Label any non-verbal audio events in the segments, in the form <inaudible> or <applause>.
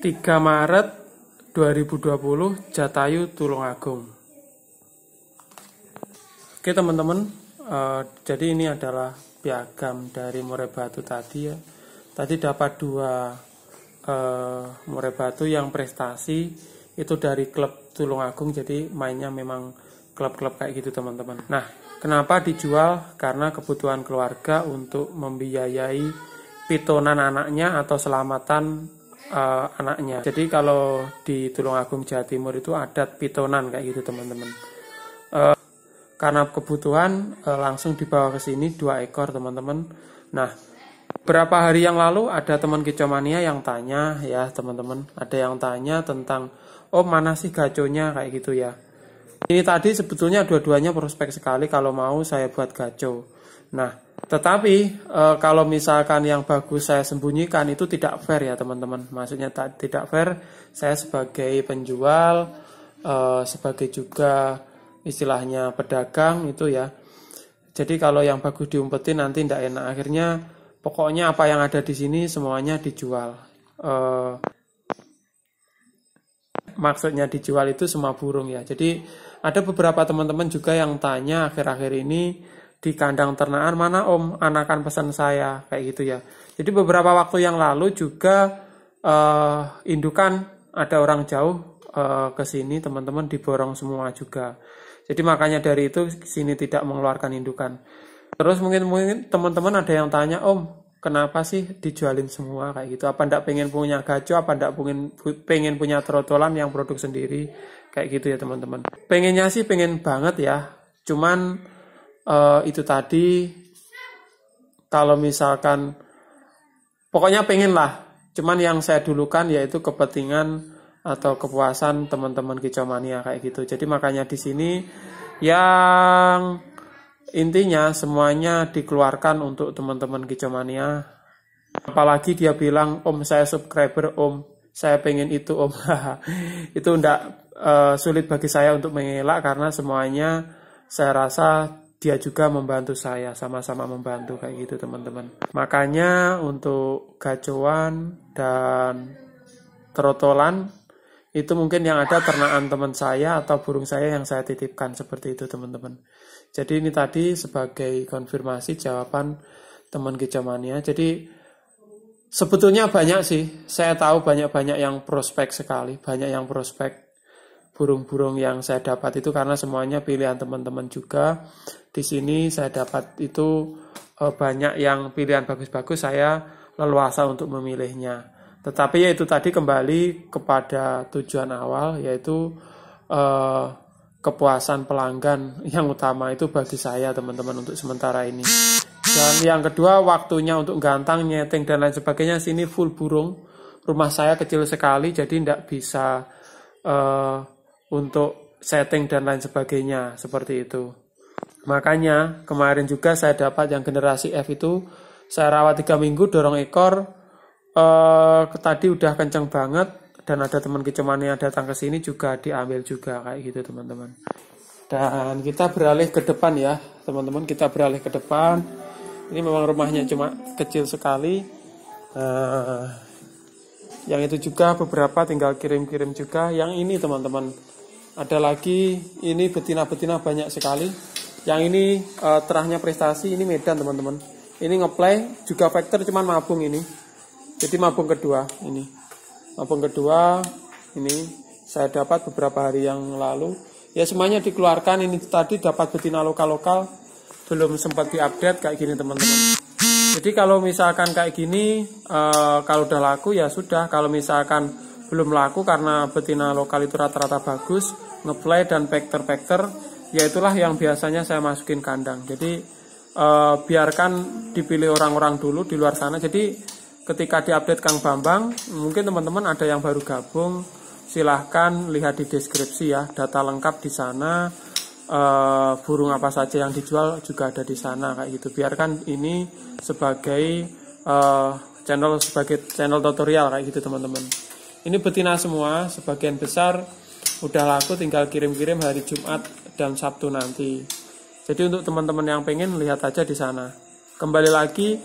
3 Maret 2020 Jatayu Tulungagung. Oke teman-teman, uh, jadi ini adalah piagam dari murai batu tadi ya. Tadi dapat dua uh, eh, murai batu yang prestasi itu dari klub Tulungagung, jadi mainnya memang klub-klub kayak gitu teman-teman. Nah, kenapa dijual? Karena kebutuhan keluarga untuk membiayai pitonan anaknya atau selamatan uh, anaknya. Jadi kalau di Tulungagung Jawa Timur itu adat pitonan kayak gitu teman-teman. Uh, karena kebutuhan uh, langsung dibawa ke sini dua ekor teman-teman. Nah berapa hari yang lalu ada teman kicomania yang tanya ya teman-teman ada yang tanya tentang oh mana sih gaconya kayak gitu ya ini tadi sebetulnya dua-duanya prospek sekali kalau mau saya buat gaco nah tetapi e, kalau misalkan yang bagus saya sembunyikan itu tidak fair ya teman-teman. Maksudnya tak tidak fair. Saya sebagai penjual, e, sebagai juga istilahnya pedagang itu ya. Jadi kalau yang bagus diumpetin nanti tidak enak. Akhirnya pokoknya apa yang ada di sini semuanya dijual. E, maksudnya dijual itu semua burung ya. Jadi ada beberapa teman-teman juga yang tanya akhir-akhir ini di kandang ternaan mana om anakan pesan saya kayak gitu ya jadi beberapa waktu yang lalu juga uh, indukan ada orang jauh uh, ke sini teman-teman diborong semua juga jadi makanya dari itu sini tidak mengeluarkan indukan terus mungkin mungkin teman-teman ada yang tanya om kenapa sih dijualin semua kayak gitu apa ndak pengen punya gaco apa ndak pengen pengen punya trotolan yang produk sendiri kayak gitu ya teman-teman pengennya sih pengen banget ya cuman uh, itu tadi kalau misalkan pokoknya pengen lah cuman yang saya dulukan yaitu kepentingan atau kepuasan teman-teman kicomania kayak gitu jadi makanya di sini yang intinya semuanya dikeluarkan untuk teman-teman kicomania apalagi dia bilang om saya subscriber om saya pengen itu om <laughs> itu ndak uh, sulit bagi saya untuk mengelak karena semuanya saya rasa dia juga membantu saya sama-sama membantu kayak gitu teman-teman makanya untuk gacuan dan terotolan itu mungkin yang ada ternaan teman saya atau burung saya yang saya titipkan seperti itu teman-teman jadi ini tadi sebagai konfirmasi jawaban teman kicomania jadi sebetulnya banyak sih saya tahu banyak-banyak yang prospek sekali banyak yang prospek burung-burung yang saya dapat itu karena semuanya pilihan teman-teman juga di sini saya dapat itu e, banyak yang pilihan bagus-bagus saya leluasa untuk memilihnya. Tetapi yaitu tadi kembali kepada tujuan awal yaitu eh, kepuasan pelanggan <laughs> yang utama itu bagi saya teman-teman untuk sementara ini. Dan yang kedua waktunya untuk gantang, nyeting dan lain sebagainya sini full burung. Rumah saya kecil sekali jadi tidak bisa eh, untuk setting dan lain sebagainya seperti itu. Makanya kemarin juga saya dapat yang generasi F itu saya rawat tiga minggu dorong ekor eh, tadi udah kenceng banget dan ada teman kecuman yang datang ke sini juga diambil juga kayak gitu teman-teman. Dan kita beralih ke depan ya teman-teman kita beralih ke depan. Ini memang rumahnya cuma kecil sekali. Eh, yang itu juga beberapa tinggal kirim-kirim juga. Yang ini teman-teman ada lagi ini betina-betina banyak sekali yang ini uh, terahnya prestasi ini Medan teman-teman. Ini ngeplay juga faktor cuman mabung ini. Jadi mabung kedua ini. Mabung kedua ini saya dapat beberapa hari yang lalu. Ya semuanya dikeluarkan ini tadi dapat betina lokal-lokal belum sempat diupdate kayak gini teman-teman. Jadi kalau misalkan kayak gini uh, kalau udah laku ya sudah. Kalau misalkan belum laku karena betina lokal itu rata-rata bagus, ngeplay dan pekter-pekter ya itulah yang biasanya saya masukin kandang jadi eh, biarkan dipilih orang-orang dulu di luar sana jadi ketika diupdate Kang Bambang mungkin teman-teman ada yang baru gabung silahkan lihat di deskripsi ya data lengkap di sana eh, burung apa saja yang dijual juga ada di sana kayak gitu biarkan ini sebagai eh, channel sebagai channel tutorial kayak gitu teman-teman ini betina semua sebagian besar udah laku tinggal kirim-kirim hari Jumat dan Sabtu nanti. Jadi untuk teman-teman yang pengen lihat aja di sana. Kembali lagi,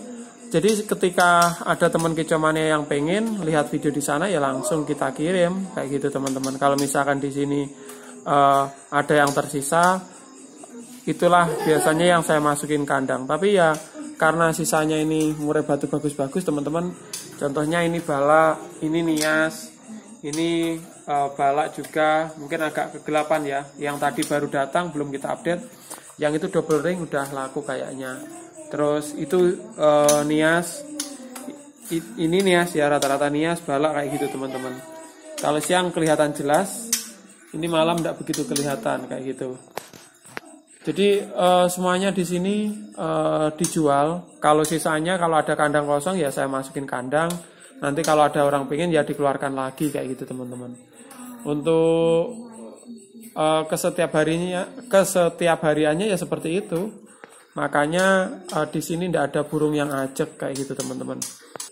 jadi ketika ada teman kecamannya yang pengen lihat video di sana ya langsung kita kirim kayak gitu teman-teman. Kalau misalkan di sini uh, ada yang tersisa, itulah biasanya yang saya masukin kandang. Tapi ya karena sisanya ini murai batu bagus-bagus teman-teman. Contohnya ini bala, ini nias, ini uh, eh, balak juga mungkin agak kegelapan ya yang tadi baru datang belum kita update yang itu double ring udah laku kayaknya terus itu uh, nias i, ini nias ya rata-rata nias balak kayak gitu teman-teman kalau siang kelihatan jelas ini malam tidak begitu kelihatan kayak gitu jadi e, semuanya di sini e, dijual kalau sisanya kalau ada kandang kosong ya saya masukin kandang nanti kalau ada orang pingin ya dikeluarkan lagi kayak gitu teman-teman untuk uh, eh, ke setiap harinya ke hariannya ya seperti itu makanya uh, di sini tidak ada burung yang acek kayak gitu teman-teman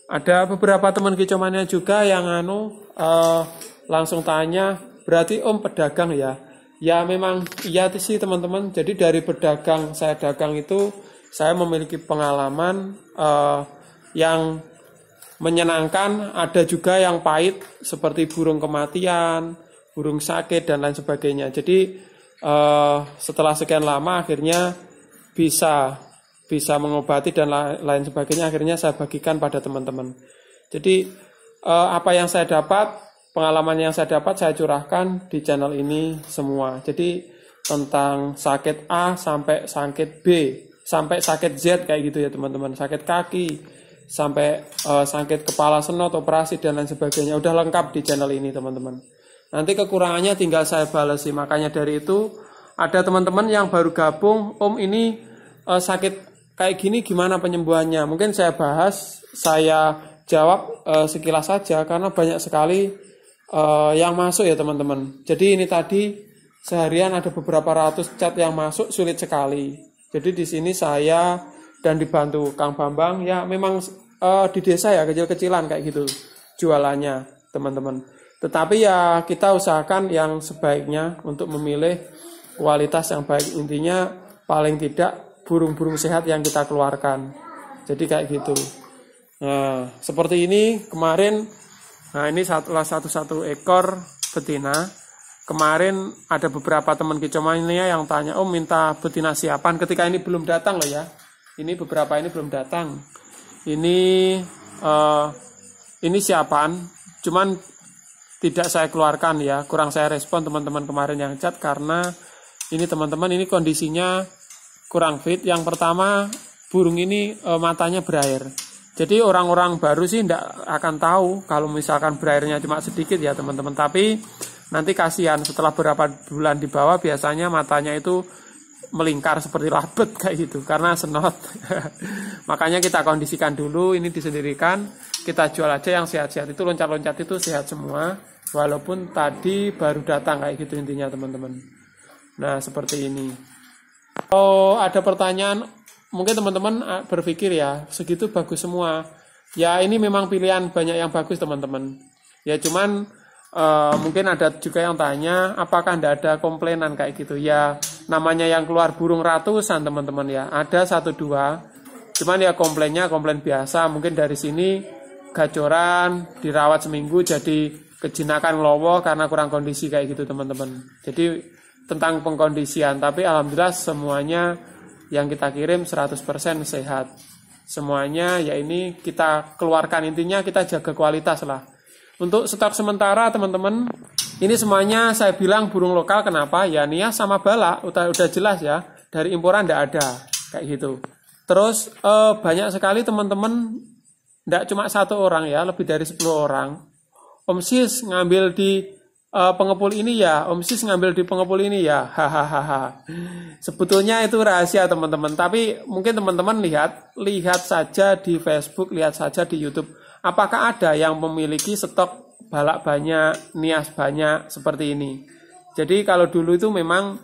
ada beberapa teman kicomannya juga yang anu uh, langsung tanya berarti om pedagang ya ya memang iya sih teman-teman jadi dari pedagang saya dagang itu saya memiliki pengalaman uh, yang menyenangkan, ada juga yang pahit seperti burung kematian, burung sakit dan lain sebagainya. Jadi eh, setelah sekian lama akhirnya bisa bisa mengobati dan lain sebagainya akhirnya saya bagikan pada teman-teman. Jadi eh, apa yang saya dapat, pengalaman yang saya dapat saya curahkan di channel ini semua. Jadi tentang sakit A sampai sakit B, sampai sakit Z kayak gitu ya teman-teman, sakit kaki, sampai uh, sakit kepala senot, operasi dan lain sebagainya. Udah lengkap di channel ini teman-teman. Nanti kekurangannya tinggal saya balasi. Makanya dari itu ada teman-teman yang baru gabung, Om ini uh, sakit kayak gini gimana penyembuhannya? Mungkin saya bahas, saya jawab uh, sekilas saja karena banyak sekali uh, yang masuk ya teman-teman. Jadi ini tadi seharian ada beberapa ratus chat yang masuk sulit sekali. Jadi di sini saya dan dibantu Kang Bambang ya memang uh, di desa ya kecil-kecilan kayak gitu jualannya teman-teman. Tetapi ya kita usahakan yang sebaiknya untuk memilih kualitas yang baik intinya paling tidak burung-burung sehat yang kita keluarkan. Jadi kayak gitu. Nah, seperti ini kemarin nah ini satulah satu-satu ekor betina. Kemarin ada beberapa teman kicomania yang tanya, "Oh, minta betina siapan ketika ini belum datang loh ya." ini beberapa ini belum datang ini uh, ini siapaan cuman tidak saya keluarkan ya kurang saya respon teman-teman kemarin yang chat karena ini teman-teman ini kondisinya kurang fit yang pertama burung ini uh, matanya berair jadi orang-orang baru sih tidak akan tahu kalau misalkan berairnya cuma sedikit ya teman-teman tapi nanti kasihan setelah berapa bulan di bawah biasanya matanya itu melingkar seperti labet kayak gitu karena senot. <laughs> Makanya kita kondisikan dulu ini disendirikan, kita jual aja yang sehat-sehat itu loncat-loncat itu sehat semua walaupun tadi baru datang kayak gitu intinya teman-teman. Nah, seperti ini. Oh, ada pertanyaan mungkin teman-teman ah, berpikir ya, segitu bagus semua. Ya, ini memang pilihan banyak yang bagus teman-teman. Ya, cuman Eh, mungkin ada juga yang tanya apakah tidak ada komplainan kayak gitu ya namanya yang keluar burung ratusan teman-teman ya ada satu dua cuman ya komplainnya komplain biasa mungkin dari sini gacoran dirawat seminggu jadi kejinakan lowo karena kurang kondisi kayak gitu teman-teman jadi tentang pengkondisian tapi alhamdulillah semuanya yang kita kirim 100% sehat semuanya ya ini kita keluarkan intinya kita jaga kualitas lah untuk stok sementara teman-teman, ini semuanya saya bilang burung lokal kenapa? Ya Nia sama Bala udah udah jelas ya, dari imporan tidak ada kayak gitu. Terus eh, banyak sekali teman-teman tidak cuma satu orang ya, lebih dari 10 orang. Om Sis ngambil di eh, pengepul ini ya, Om Sis ngambil di pengepul ini ya, hahaha. Sebetulnya itu rahasia teman-teman, tapi mungkin teman-teman lihat, lihat saja di Facebook, lihat saja di YouTube. Apakah ada yang memiliki stok balak banyak, nias banyak seperti ini? Jadi kalau dulu itu memang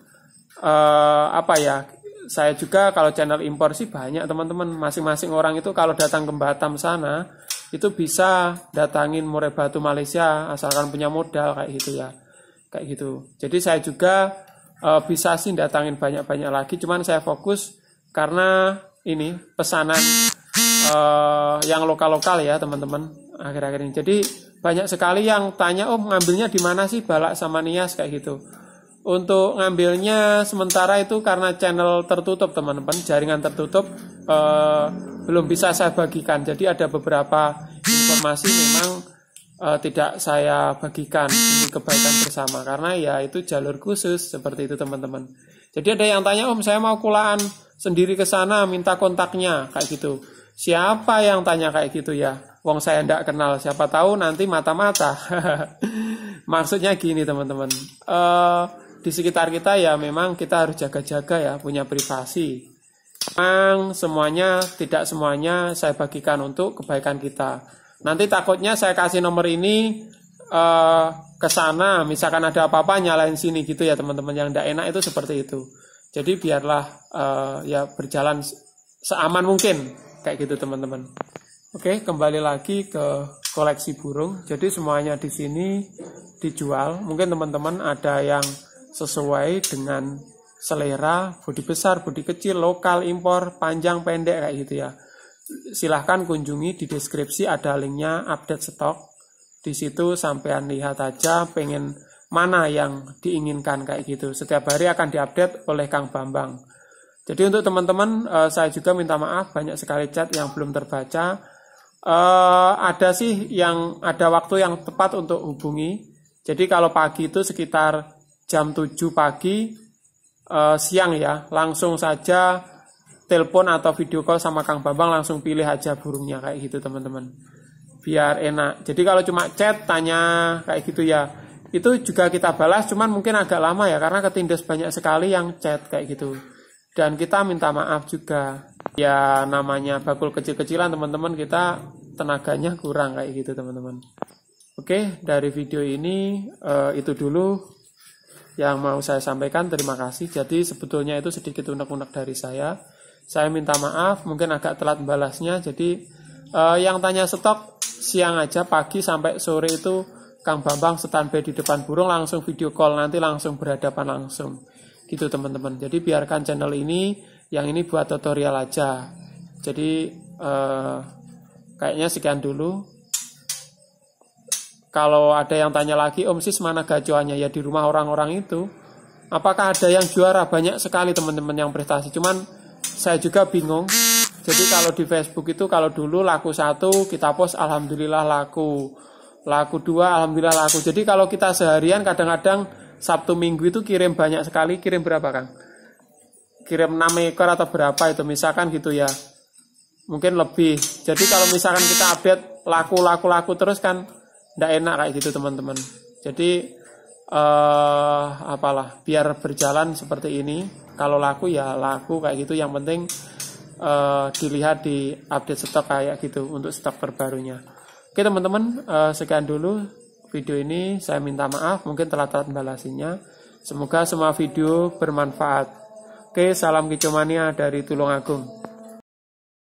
eh, apa ya? Saya juga kalau channel impor sih banyak teman-teman. Masing-masing orang itu kalau datang ke Batam sana itu bisa datangin murai batu Malaysia asalkan punya modal kayak gitu ya. Kayak gitu. Jadi saya juga eh, bisa sih datangin banyak-banyak lagi. Cuman saya fokus karena ini pesanan uh, yang lokal-lokal ya teman-teman akhir-akhir ini. Jadi banyak sekali yang tanya, oh ngambilnya di mana sih balak sama nias kayak gitu. Untuk ngambilnya sementara itu karena channel tertutup teman-teman, jaringan tertutup uh, belum bisa saya bagikan. Jadi ada beberapa informasi memang uh, tidak saya bagikan demi kebaikan bersama karena ya itu jalur khusus seperti itu teman-teman. Jadi ada yang tanya, om oh, saya mau kulaan sendiri ke sana, minta kontaknya kayak gitu. Siapa yang tanya kayak gitu ya? Wong saya ndak kenal, siapa tahu nanti mata-mata. <laughs> Maksudnya gini teman-teman, uh, di sekitar kita ya memang kita harus jaga-jaga ya, punya privasi. Memang semuanya, tidak semuanya saya bagikan untuk kebaikan kita. Nanti takutnya saya kasih nomor ini uh, ke sana, misalkan ada apa-apa nyalain sini gitu ya teman-teman yang tidak enak itu seperti itu. Jadi biarlah uh, ya berjalan seaman mungkin kayak gitu teman-teman Oke kembali lagi ke koleksi burung jadi semuanya di sini dijual mungkin teman-teman ada yang sesuai dengan selera bodi besar bodi kecil lokal impor panjang pendek kayak gitu ya silahkan kunjungi di deskripsi ada linknya update stok di situ sampean lihat aja pengen mana yang diinginkan kayak gitu setiap hari akan diupdate oleh Kang Bambang jadi untuk teman-teman uh, saya juga minta maaf banyak sekali chat yang belum terbaca. Uh, ada sih yang ada waktu yang tepat untuk hubungi. Jadi kalau pagi itu sekitar jam 7 pagi uh, siang ya, langsung saja telepon atau video call sama Kang Bambang langsung pilih aja burungnya kayak gitu teman-teman. Biar enak. Jadi kalau cuma chat tanya kayak gitu ya, itu juga kita balas cuman mungkin agak lama ya karena ketindas banyak sekali yang chat kayak gitu. Dan kita minta maaf juga. Ya namanya bakul kecil-kecilan teman-teman kita tenaganya kurang kayak gitu teman-teman. Oke, dari video ini eh, itu dulu yang mau saya sampaikan. Terima kasih. Jadi sebetulnya itu sedikit unek-unek dari saya. Saya minta maaf, mungkin agak telat balasnya. Jadi eh, yang tanya stok siang aja, pagi sampai sore itu Kang Bambang standby di depan burung langsung video call nanti langsung berhadapan langsung gitu teman-teman jadi biarkan channel ini yang ini buat tutorial aja jadi eh, kayaknya sekian dulu kalau ada yang tanya lagi om sis mana gacuannya ya di rumah orang-orang itu apakah ada yang juara banyak sekali teman-teman yang prestasi cuman saya juga bingung jadi kalau di Facebook itu kalau dulu laku satu kita post alhamdulillah laku laku dua alhamdulillah laku jadi kalau kita seharian kadang-kadang Sabtu Minggu itu kirim banyak sekali, kirim berapa kan? Kirim 6 ekor atau berapa itu misalkan gitu ya. Mungkin lebih. Jadi kalau misalkan kita update laku-laku-laku terus kan ndak enak kayak gitu teman-teman. Jadi eh apalah biar berjalan seperti ini. Kalau laku ya laku kayak gitu yang penting uh, dilihat di update stok kayak gitu untuk stok terbarunya. Oke teman-teman, uh, sekian dulu video ini saya minta maaf mungkin telat-telat balasinya. Semoga semua video bermanfaat. Oke, salam kicomania dari Tulungagung.